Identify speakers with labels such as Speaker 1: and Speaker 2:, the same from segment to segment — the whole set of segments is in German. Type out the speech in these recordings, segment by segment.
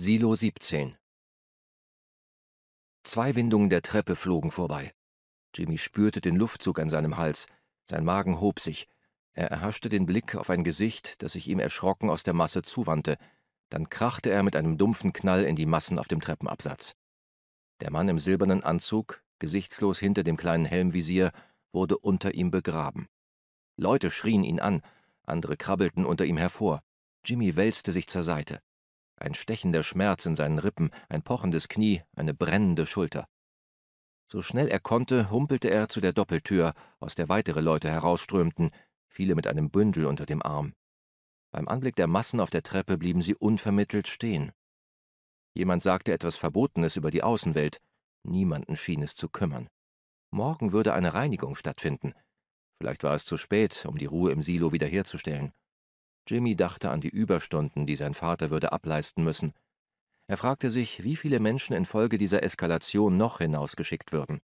Speaker 1: Silo 17. Zwei Windungen der Treppe flogen vorbei. Jimmy spürte den Luftzug an seinem Hals. Sein Magen hob sich. Er erhaschte den Blick auf ein Gesicht, das sich ihm erschrocken aus der Masse zuwandte. Dann krachte er mit einem dumpfen Knall in die Massen auf dem Treppenabsatz. Der Mann im silbernen Anzug, gesichtslos hinter dem kleinen Helmvisier, wurde unter ihm begraben. Leute schrien ihn an, andere krabbelten unter ihm hervor. Jimmy wälzte sich zur Seite ein stechender Schmerz in seinen Rippen, ein pochendes Knie, eine brennende Schulter. So schnell er konnte, humpelte er zu der Doppeltür, aus der weitere Leute herausströmten, viele mit einem Bündel unter dem Arm. Beim Anblick der Massen auf der Treppe blieben sie unvermittelt stehen. Jemand sagte etwas Verbotenes über die Außenwelt, niemanden schien es zu kümmern. Morgen würde eine Reinigung stattfinden. Vielleicht war es zu spät, um die Ruhe im Silo wiederherzustellen. Jimmy dachte an die Überstunden, die sein Vater würde ableisten müssen. Er fragte sich, wie viele Menschen infolge dieser Eskalation noch hinausgeschickt würden.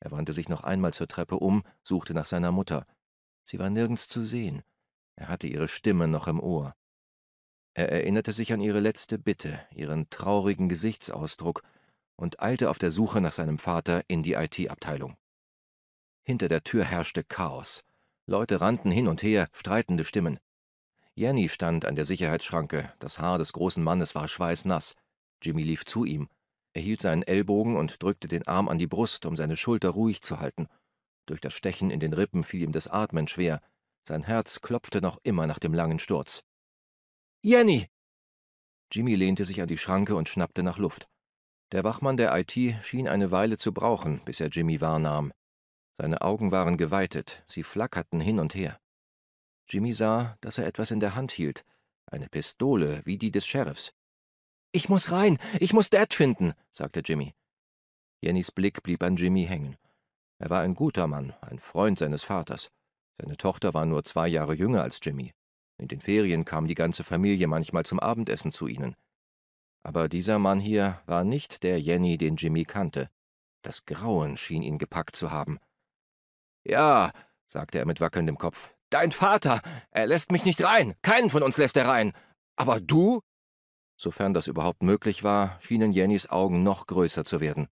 Speaker 1: Er wandte sich noch einmal zur Treppe um, suchte nach seiner Mutter. Sie war nirgends zu sehen. Er hatte ihre Stimme noch im Ohr. Er erinnerte sich an ihre letzte Bitte, ihren traurigen Gesichtsausdruck und eilte auf der Suche nach seinem Vater in die IT-Abteilung. Hinter der Tür herrschte Chaos. Leute rannten hin und her, streitende Stimmen. Jenny stand an der Sicherheitsschranke, das Haar des großen Mannes war schweißnass. Jimmy lief zu ihm. Er hielt seinen Ellbogen und drückte den Arm an die Brust, um seine Schulter ruhig zu halten. Durch das Stechen in den Rippen fiel ihm das Atmen schwer. Sein Herz klopfte noch immer nach dem langen Sturz. Jenny! Jimmy lehnte sich an die Schranke und schnappte nach Luft. Der Wachmann der IT schien eine Weile zu brauchen, bis er Jimmy wahrnahm. Seine Augen waren geweitet, sie flackerten hin und her. Jimmy sah, dass er etwas in der Hand hielt. Eine Pistole, wie die des Sheriffs. Ich muss rein, ich muss Dad finden, sagte Jimmy. Jennys Blick blieb an Jimmy hängen. Er war ein guter Mann, ein Freund seines Vaters. Seine Tochter war nur zwei Jahre jünger als Jimmy. In den Ferien kam die ganze Familie manchmal zum Abendessen zu ihnen. Aber dieser Mann hier war nicht der Jenny, den Jimmy kannte. Das Grauen schien ihn gepackt zu haben. Ja, sagte er mit wackelndem Kopf, Dein Vater. Er lässt mich nicht rein. Keinen von uns lässt er rein. Aber du? Sofern das überhaupt möglich war, schienen Jennys Augen noch größer zu werden.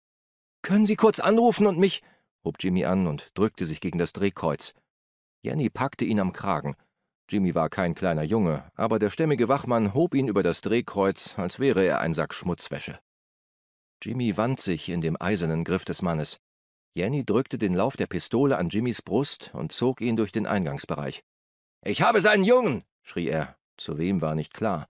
Speaker 1: Können Sie kurz anrufen und mich? hob Jimmy an und drückte sich gegen das Drehkreuz. Jenny packte ihn am Kragen. Jimmy war kein kleiner Junge, aber der stämmige Wachmann hob ihn über das Drehkreuz, als wäre er ein Sack Schmutzwäsche. Jimmy wand sich in dem eisernen Griff des Mannes. Jenny drückte den Lauf der Pistole an Jimmys Brust und zog ihn durch den Eingangsbereich. Ich habe seinen Jungen! schrie er. Zu wem war nicht klar.